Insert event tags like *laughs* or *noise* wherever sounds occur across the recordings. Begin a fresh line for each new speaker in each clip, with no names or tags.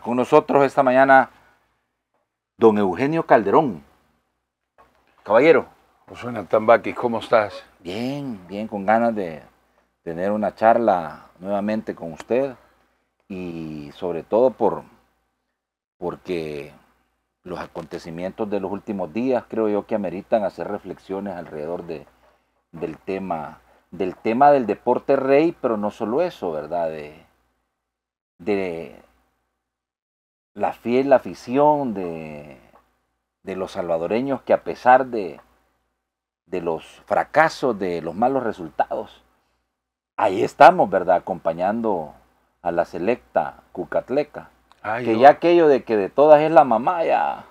con nosotros esta mañana don Eugenio Calderón. Caballero. Suena Tambaki, ¿cómo estás? Bien, bien, con ganas de tener una charla nuevamente con usted y sobre todo por porque los acontecimientos de los últimos días creo yo que ameritan hacer reflexiones alrededor de, del tema del tema del deporte rey, pero no solo eso, ¿verdad? de la fiel afición de, los salvadoreños que a pesar de, los fracasos, de los malos resultados, ahí estamos, ¿verdad? Acompañando a la selecta Cucatleca. que ya aquello de que de todas es la mamá, ya,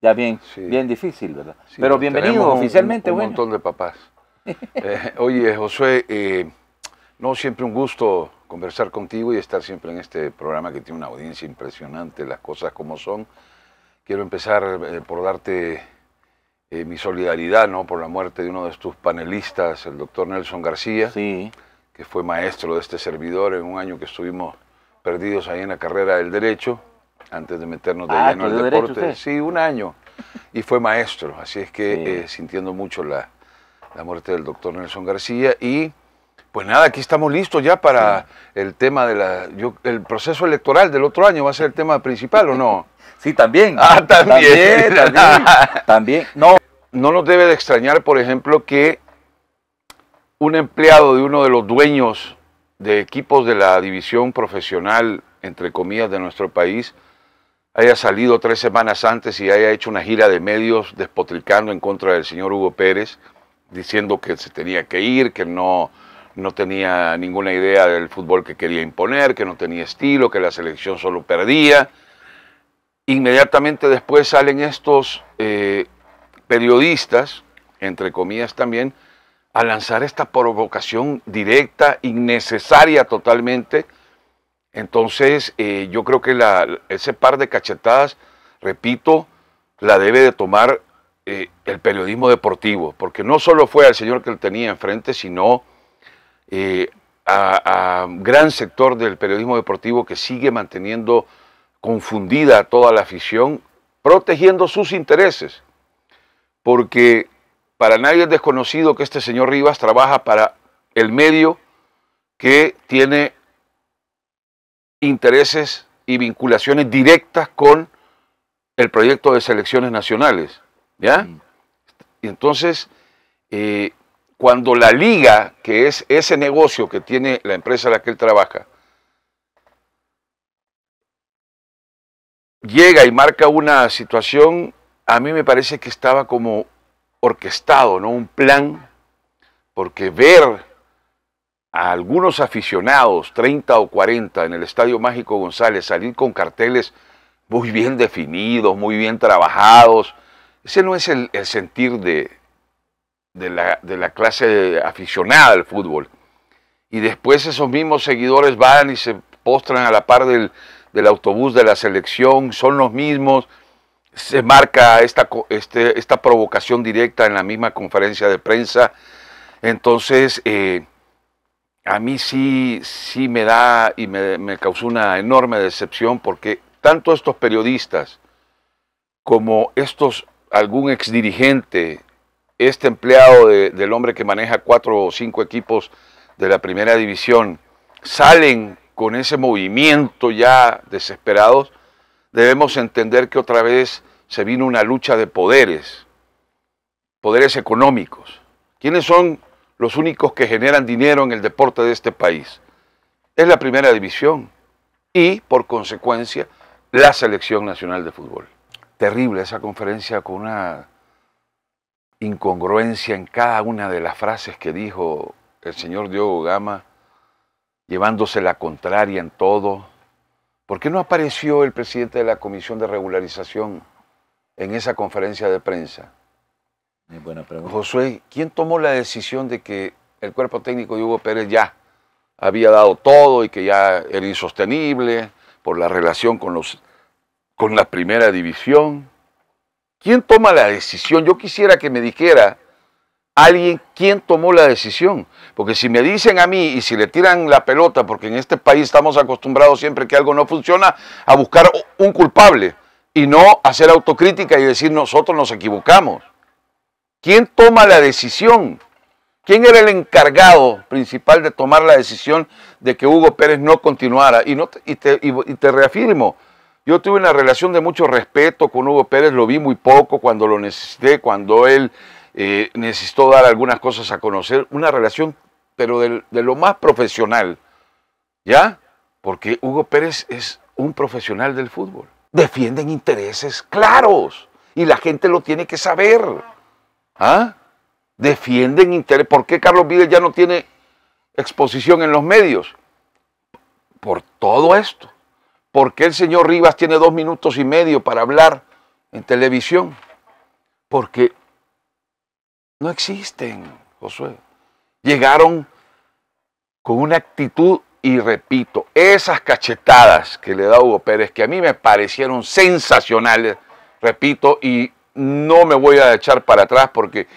ya bien, bien difícil, ¿verdad? Pero bienvenido oficialmente, un, un montón de papás. *laughs* Eh, oye, Josué... Eh, no, siempre un gusto conversar contigo y estar siempre en este programa que tiene una audiencia impresionante, las cosas como son. Quiero empezar eh, por darte eh, mi solidaridad ¿no? por la muerte de uno de tus panelistas, el doctor Nelson García, sí. que fue maestro de este servidor en un año que estuvimos perdidos ahí en la carrera del derecho, antes de meternos de ah, lleno al deporte. sí, un año. Y fue maestro, así es que eh, sintiendo mucho la, la muerte del doctor Nelson García y pues nada, aquí estamos listos ya para el tema de la, el proceso electoral del otro año. ¿Va a ser el tema principal o no? *laughs* Sí, también. Ah, también. También, también. No, no nos debe de extrañar, por ejemplo, que un empleado de uno de los dueños de equipos de la división profesional, entre comillas, de nuestro país, haya salido tres semanas antes y haya hecho una gira de medios despotricando en contra del señor Hugo Pérez, diciendo que se tenía que ir, que no no tenía ninguna idea del fútbol que quería imponer, que no tenía estilo, que la selección solo perdía. Inmediatamente después salen estos eh, periodistas, entre comillas también, a lanzar esta provocación directa, innecesaria totalmente. Entonces, eh, yo creo que la, ese par de cachetadas, repito, la debe de tomar eh, el periodismo deportivo, porque no solo fue al señor que él tenía enfrente, sino eh, a, un gran sector del periodismo deportivo que sigue manteniendo confundida a toda la afición, protegiendo sus intereses. Porque para nadie es desconocido que este señor Rivas trabaja para el medio que tiene intereses y vinculaciones directas con el proyecto de selecciones nacionales. ¿Ya? Mm. Y entonces, eh, cuando la liga, que es ese negocio que tiene la empresa en la que él trabaja, llega y marca una situación, a mí me parece que estaba como orquestado, ¿no? Un plan, porque ver a algunos aficionados, 30 o 40, en el Estadio Mágico González, salir con carteles muy bien definidos, muy bien trabajados, ese no es el, el sentir de, de la, clase aficionada al fútbol. Y después esos mismos seguidores van y se postran a la par del, autobús de la selección, son los mismos. Se marca esta, este, esta provocación directa en la misma conferencia de prensa. Entonces, eh, a mí sí, sí me da y me, me causó una enorme decepción porque tanto estos periodistas como estos, algún ex dirigente este empleado del hombre que maneja cuatro o cinco equipos de la primera división salen con ese movimiento ya desesperados, debemos entender que otra vez se vino una lucha de poderes, poderes económicos. ¿Quiénes son los únicos que generan dinero en el deporte de este país? Es la primera división y, por consecuencia, la selección nacional de fútbol. Terrible esa conferencia con una incongruencia en cada una de las frases que dijo el señor Diogo Gama, llevándose la contraria en todo. ¿Por qué no apareció el presidente de la Comisión de Regularización en esa conferencia de prensa? Muy buena pregunta. Josué, ¿quién tomó la decisión de que el cuerpo técnico de Hugo Pérez ya había dado todo y que ya era insostenible por la relación con, los, con la primera división? ¿Quién toma la decisión? Yo quisiera que me dijera alguien quién tomó la decisión. Porque si me dicen a mí y si le tiran la pelota, porque en este país estamos acostumbrados siempre que algo no funciona, a buscar un culpable y no hacer autocrítica y decir nosotros nos equivocamos. ¿Quién toma la decisión? ¿Quién era el encargado principal de tomar la decisión de que Hugo Pérez no continuara? Y, no, y te reafirmo, yo tuve una relación de mucho respeto con Hugo Pérez, lo vi muy poco cuando lo necesité, cuando él eh, necesitó dar algunas cosas a conocer, una relación, pero de, lo más profesional, ¿ya? Porque Hugo Pérez es un profesional del fútbol. Defienden intereses claros y la gente lo tiene que saber. ¿Ah? Defienden intereses. ¿Por qué Carlos Vives ya no tiene exposición en los medios? Por todo esto. ¿Por qué el señor Rivas tiene dos minutos y medio para hablar en televisión? Porque no existen, Josué. Llegaron con una actitud, y repito, esas cachetadas que le da Hugo Pérez, que a mí me parecieron sensacionales, repito, y no me voy a echar para atrás porque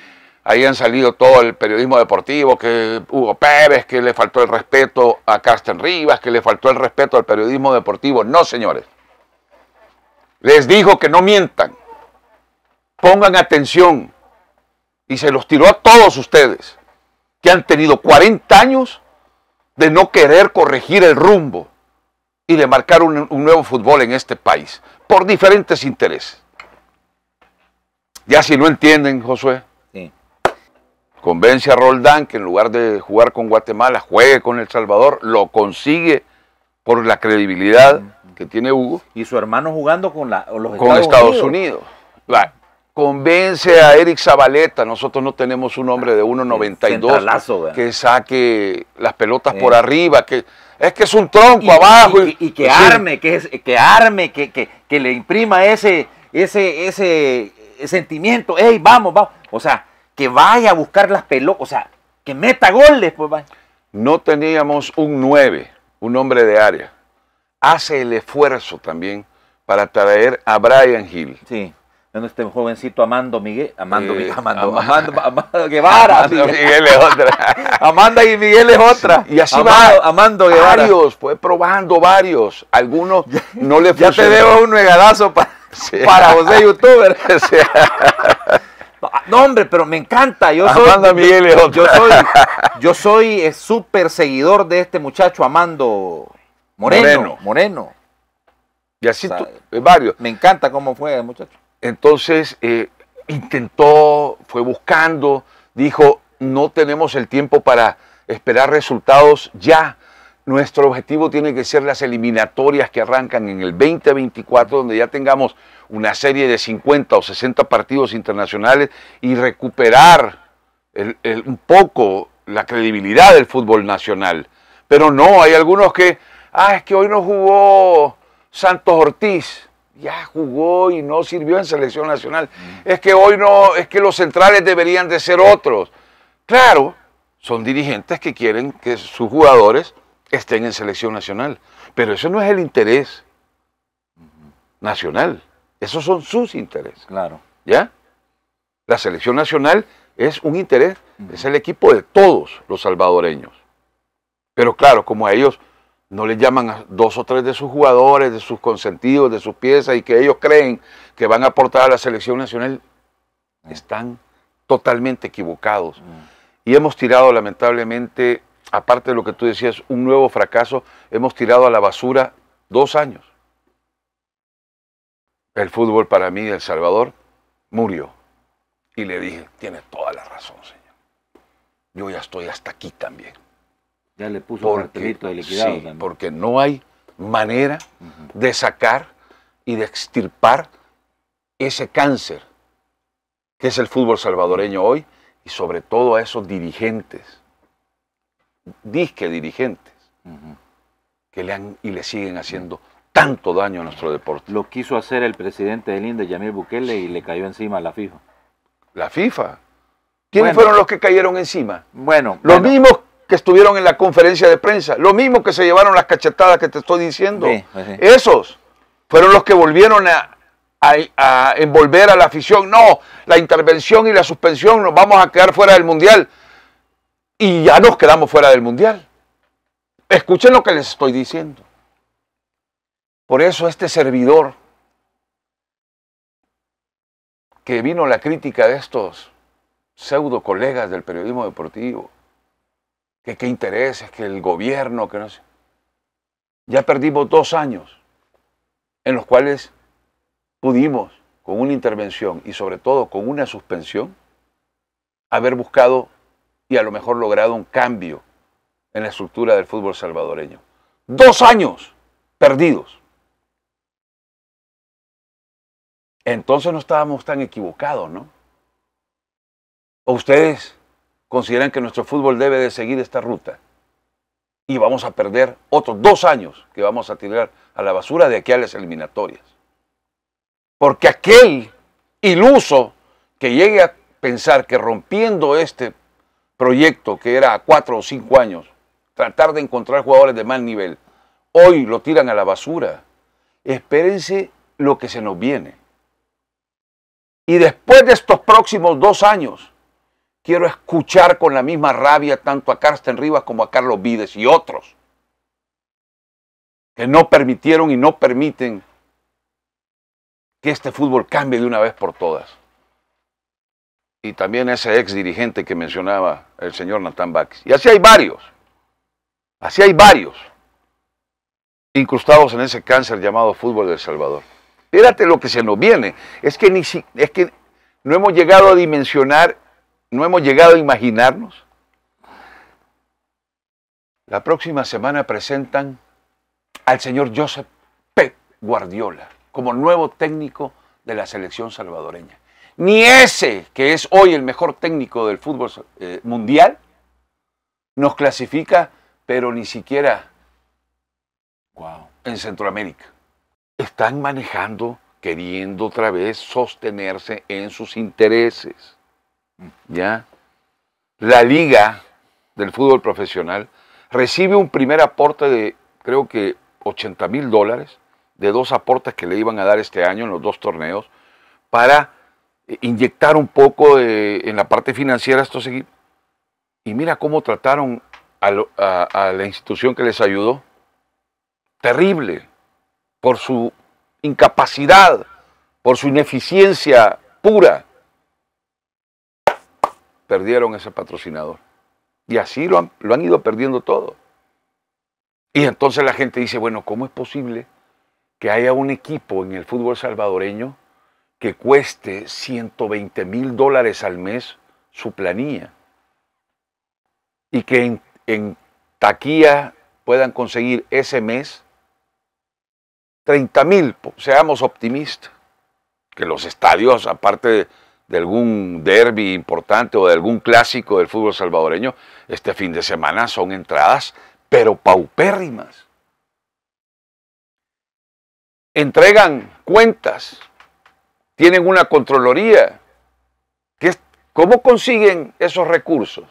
Ahí han salido todo el periodismo deportivo, que Hugo Pérez, que le faltó el respeto a Carsten Rivas, que le faltó el respeto al periodismo deportivo. No, señores. Les dijo que no mientan. Pongan atención. Y se los tiró a todos ustedes, que han tenido 40 años de no querer corregir el rumbo y de marcar un, un nuevo fútbol en este país, por diferentes intereses. Ya si no entienden, Josué, Convence a Roldán que en lugar de jugar con Guatemala, juegue con El Salvador, lo consigue por la credibilidad que tiene Hugo. Y su hermano jugando con, la, los con Estados, Unidos. convence a Eric Zabaleta, nosotros no tenemos un hombre de 1.92 que saque las pelotas por arriba, que es que es un tronco abajo. Y, pues que, arme, que, que, arme, que le imprima ese, ese, ese sentimiento, Ey, vamos, vamos. O sea, vaya a buscar las pelotas, o sea, que meta goles pues No teníamos un 9, un hombre de área. Hace el esfuerzo también para traer a Brian Hill. Sí. Este jovencito Amando Miguel, Amando, Miguel, Amando, Guevara. Amando Miguel. es otra. *laughs* Amanda y Miguel es otra. y así va. Amando Guevara. Varios, fue probando varios. Algunos no le Ya te debo un negadazo *laughs* para, vos para de Youtuber. *laughs* Ah, no, hombre, pero me encanta. Yo soy, Miguel *laughs* Yo soy, yo eh, soy súper seguidor de este muchacho Amando Moreno. Moreno. Y así tú, eh, varios. Me encanta cómo fue el muchacho. Entonces, eh, intentó, fue buscando, dijo, no tenemos el tiempo para esperar resultados ya. Nuestro objetivo tiene que ser las eliminatorias que arrancan en el 2024, donde ya tengamos una serie de 50 o 60 partidos internacionales y recuperar un poco la credibilidad del fútbol nacional. Pero no, hay algunos que, ah, es que hoy no jugó Santos Ortiz, ya jugó y no sirvió en selección nacional. Es que hoy no, es que los centrales deberían de ser otros. Claro, son dirigentes que quieren que sus jugadores estén en selección nacional, pero eso no es el interés nacional. Esos son sus intereses. Claro. ¿Ya? La selección nacional es un interés, es el equipo de todos los salvadoreños. Pero claro, como a ellos no les llaman a dos o tres de sus jugadores, de sus consentidos, de sus piezas y que ellos creen que van a aportar a la selección nacional, están totalmente equivocados. Y hemos tirado lamentablemente, aparte de lo que tú decías, un nuevo fracaso, hemos tirado a la basura dos años el fútbol para mí, El Salvador, murió. Y le dije, tiene toda la razón, señor. Yo ya estoy hasta aquí también. Ya le puso porque, de liquidado Porque no hay manera de sacar y de extirpar ese cáncer que es el fútbol salvadoreño hoy y sobre todo a esos dirigentes, disque dirigentes, que le han y le siguen haciendo tanto daño a nuestro deporte. Lo quiso hacer el presidente del INDE, Yamir Bukele, y le cayó encima a la FIFA. ¿La FIFA? ¿Quiénes fueron los que cayeron encima? Bueno. Los mismos que estuvieron en la conferencia de prensa, los mismos que se llevaron las cachetadas que te estoy diciendo. Pues Esos fueron los que volvieron a, envolver a la afición. No, la intervención y la suspensión nos vamos a quedar fuera del Mundial. Y ya nos quedamos fuera del Mundial. Escuchen lo que les estoy diciendo. Por eso este servidor, que vino la crítica de estos pseudo colegas del periodismo deportivo, que qué intereses, que el gobierno, que no sé. Ya perdimos dos años en los cuales pudimos, con una intervención y sobre todo con una suspensión, haber buscado y a lo mejor logrado un cambio en la estructura del fútbol salvadoreño. Dos años perdidos. entonces no estábamos tan equivocados, ¿no? ¿O ustedes consideran que nuestro fútbol debe de seguir esta ruta? Y vamos a perder otros dos años que vamos a tirar a la basura de aquí a las eliminatorias. Porque aquel iluso que llegue a pensar que rompiendo este proyecto que era a cuatro o cinco años, tratar de encontrar jugadores de mal nivel, hoy lo tiran a la basura. Espérense lo que se nos viene. Y después de estos próximos dos años, quiero escuchar con la misma rabia tanto a Carsten Rivas como a Carlos Vides y otros que no permitieron y no permiten que este fútbol cambie de una vez por todas. Y también ese ex dirigente que mencionaba el señor Natán Bax. Y así hay varios, así hay varios incrustados en ese cáncer llamado fútbol del El Salvador. Espérate lo que se nos viene. Es que, ni es que no hemos llegado a dimensionar, no hemos llegado a imaginarnos. La próxima semana presentan al señor Joseph Pep Guardiola como nuevo técnico de la selección salvadoreña. Ni ese, que es hoy el mejor técnico del fútbol eh, mundial, nos clasifica, pero ni siquiera en Centroamérica están manejando queriendo otra vez sostenerse en sus intereses. ¿Ya? La liga del fútbol profesional recibe un primer aporte de creo que 80 mil dólares de dos aportes que le iban a dar este año en los dos torneos para eh, inyectar un poco en la parte financiera estos equipos. Y mira cómo trataron a la institución que les ayudó. Terrible por su incapacidad, por su ineficiencia pura, perdieron ese patrocinador. Y así lo han, ido perdiendo todo. Y entonces la gente dice, bueno, ¿cómo es posible que haya un equipo en el fútbol salvadoreño que cueste 120 mil dólares al mes su planilla? Y que en, en taquilla puedan conseguir ese mes 30 mil, seamos optimistas, que los estadios, aparte de, algún derby importante o de algún clásico del fútbol salvadoreño, este fin de semana son entradas, pero paupérrimas. Entregan cuentas, tienen una Contraloría. ¿Cómo consiguen esos recursos?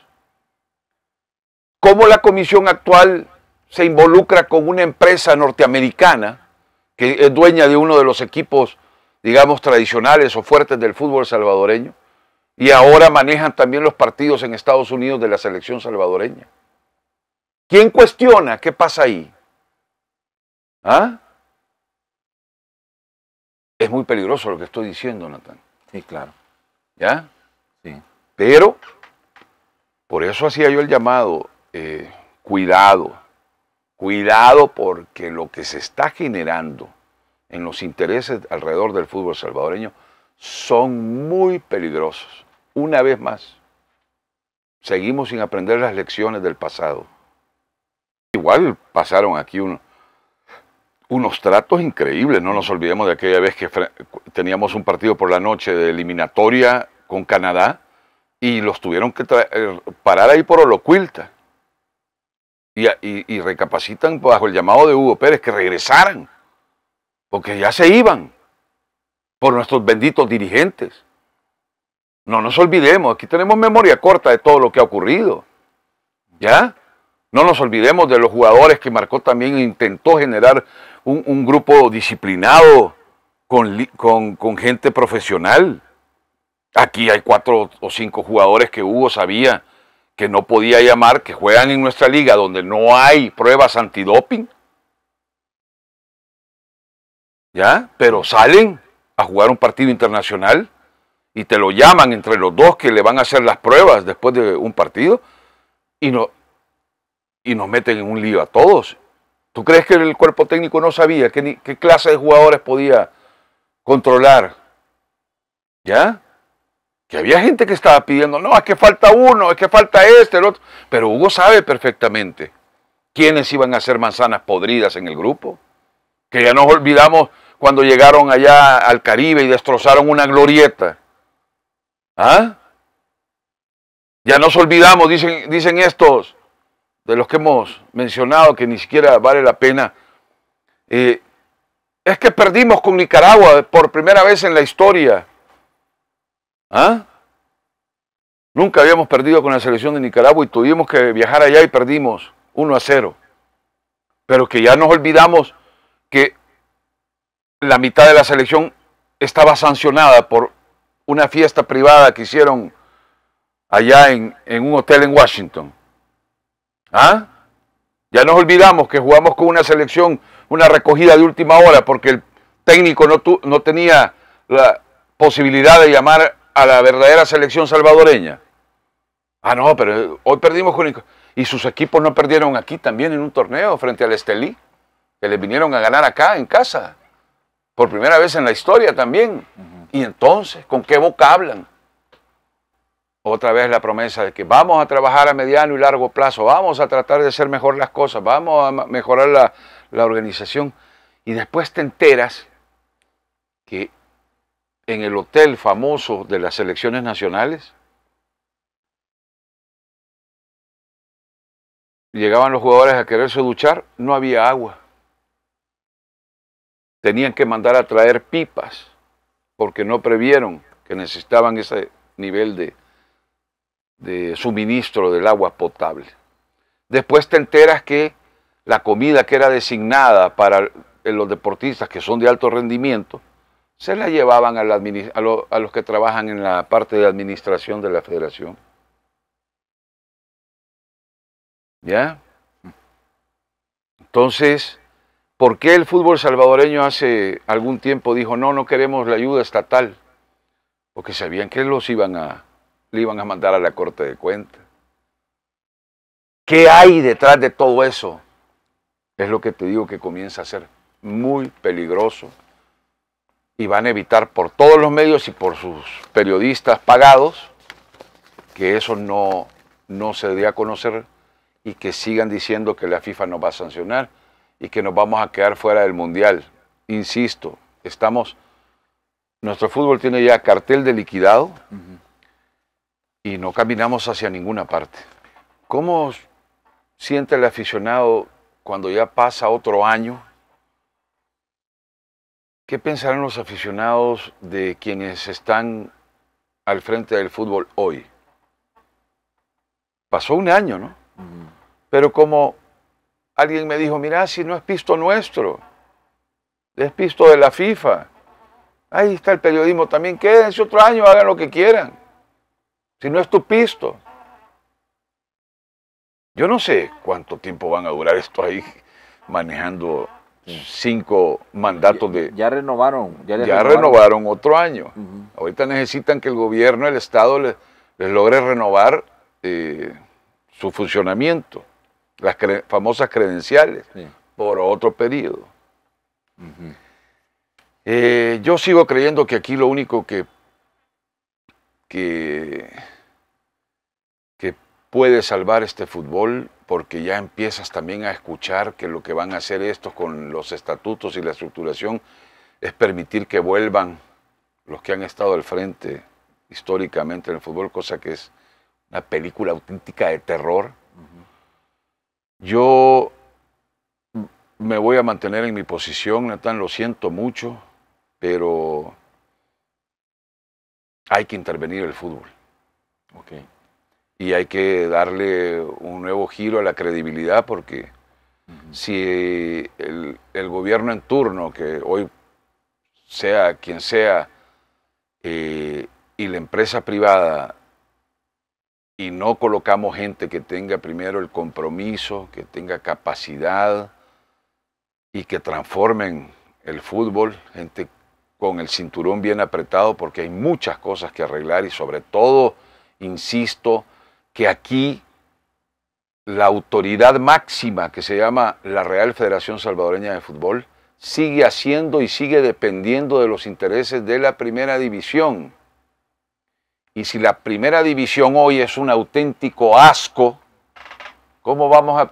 ¿Cómo la comisión actual se involucra con una empresa norteamericana que es dueña de uno de los equipos, digamos, tradicionales o fuertes del fútbol salvadoreño, y ahora manejan también los partidos en Estados Unidos de la selección salvadoreña. ¿Quién cuestiona qué pasa ahí? ¿Ah? Es muy peligroso lo que estoy diciendo, Natán. Sí, claro. ¿Ya? Sí. Pero, por eso hacía yo el llamado, eh, cuidado Cuidado porque lo que se está generando en los intereses alrededor del fútbol salvadoreño son muy peligrosos. Una vez más, seguimos sin aprender las lecciones del pasado. Igual pasaron aquí unos tratos increíbles, no nos olvidemos de aquella vez que teníamos un partido por la noche de eliminatoria con Canadá y los tuvieron que eh, parar ahí por Holocuilta y, recapacitan bajo el llamado de Hugo Pérez que regresaran, porque ya se iban por nuestros benditos dirigentes. No nos olvidemos, aquí tenemos memoria corta de todo lo que ha ocurrido. ¿Ya? No nos olvidemos de los jugadores que marcó también intentó generar un, grupo disciplinado con, gente profesional. Aquí hay cuatro o cinco jugadores que Hugo sabía que no podía llamar, que juegan en nuestra liga donde no hay pruebas antidoping, ¿ya? Pero salen a jugar un partido internacional y te lo llaman entre los dos que le van a hacer las pruebas después de un partido y, no, y nos meten en un lío a todos. ¿Tú crees que el cuerpo técnico no sabía qué clase de jugadores podía controlar? ¿Ya? que había gente que estaba pidiendo, no, es que falta uno, es que falta este, el otro. Pero Hugo sabe perfectamente quiénes iban a ser manzanas podridas en el grupo. Que ya nos olvidamos cuando llegaron allá al Caribe y destrozaron una glorieta. ¿Ah? Ya nos olvidamos, dicen, dicen estos, de los que hemos mencionado, que ni siquiera vale la pena. Eh, es que perdimos con Nicaragua por primera vez en la historia. ¿Ah? Nunca habíamos perdido con la selección de Nicaragua y tuvimos que viajar allá y perdimos 1 a 0. Pero que ya nos olvidamos que la mitad de la selección estaba sancionada por una fiesta privada que hicieron allá en, un hotel en Washington. ¿Ah? Ya nos olvidamos que jugamos con una selección, una recogida de última hora, porque el técnico no, no tenía la posibilidad de llamar a la verdadera selección salvadoreña. Ah, no, pero eh, hoy perdimos con... Y sus equipos no perdieron aquí también en un torneo frente al Estelí, que les vinieron a ganar acá en casa, por primera vez en la historia también. Y entonces, ¿con qué boca hablan? Otra vez la promesa de que vamos a trabajar a mediano y largo plazo, vamos a tratar de hacer mejor las cosas, vamos a mejorar la, la organización. Y después te enteras que en el hotel famoso de las selecciones nacionales. Llegaban los jugadores a quererse duchar, no había agua. Tenían que mandar a traer pipas porque no previeron que necesitaban ese nivel de, de suministro del agua potable. Después te enteras que la comida que era designada para los deportistas que son de alto rendimiento se la llevaban a, los que trabajan en la parte de administración de la federación. ¿Ya? Entonces, ¿por qué el fútbol salvadoreño hace algún tiempo dijo, no, no queremos la ayuda estatal? Porque sabían que los iban a, le iban a mandar a la Corte de Cuentas. ¿Qué hay detrás de todo eso? Es lo que te digo que comienza a ser muy peligroso y van a evitar por todos los medios y por sus periodistas pagados que eso no, no se dé a conocer y que sigan diciendo que la FIFA nos va a sancionar y que nos vamos a quedar fuera del Mundial. Insisto, estamos, nuestro fútbol tiene ya cartel de liquidado y no caminamos hacia ninguna parte. ¿Cómo siente el aficionado cuando ya pasa otro año ¿Qué pensarán los aficionados de quienes están al frente del fútbol hoy? Pasó un año, ¿no? Pero como alguien me dijo, mira, si no es pisto nuestro, es pisto de la FIFA. Ahí está el periodismo también, quédense otro año, hagan lo que quieran. Si no es tu pisto. Yo no sé cuánto tiempo van a durar esto ahí manejando cinco mandatos de... Ya, renovaron. Ya, renovaron. otro año. Ahorita necesitan que el gobierno, el Estado, les, logre renovar eh, su funcionamiento, las famosas credenciales, por otro periodo. Eh, yo sigo creyendo que aquí lo único que, que, que puede salvar este fútbol porque ya empiezas también a escuchar que lo que van a hacer estos con los estatutos y la estructuración es permitir que vuelvan los que han estado al frente históricamente en el fútbol, cosa que es una película auténtica de terror. Yo me voy a mantener en mi posición, Natán, lo siento mucho, pero hay que intervenir el fútbol. Okay y hay que darle un nuevo giro a la credibilidad porque si el, gobierno en turno, que hoy sea quien sea, eh, y la empresa privada, y no colocamos gente que tenga primero el compromiso, que tenga capacidad y que transformen el fútbol, gente con el cinturón bien apretado, porque hay muchas cosas que arreglar y sobre todo, insisto, que aquí la autoridad máxima que se llama la Real Federación Salvadoreña de Fútbol sigue haciendo y sigue dependiendo de los intereses de la primera división. Y si la primera división hoy es un auténtico asco, ¿cómo vamos a,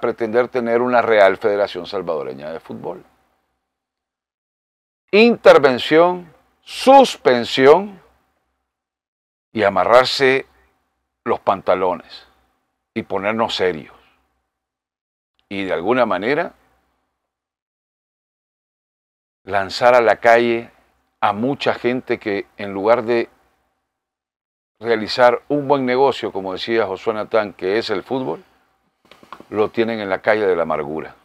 pretender tener una Real Federación Salvadoreña de Fútbol? Intervención, suspensión y amarrarse los pantalones y ponernos serios. Y de alguna manera lanzar a la calle a mucha gente que en lugar de realizar un buen negocio, como decía Josué Natán, que es el fútbol, lo tienen en la calle de la amargura.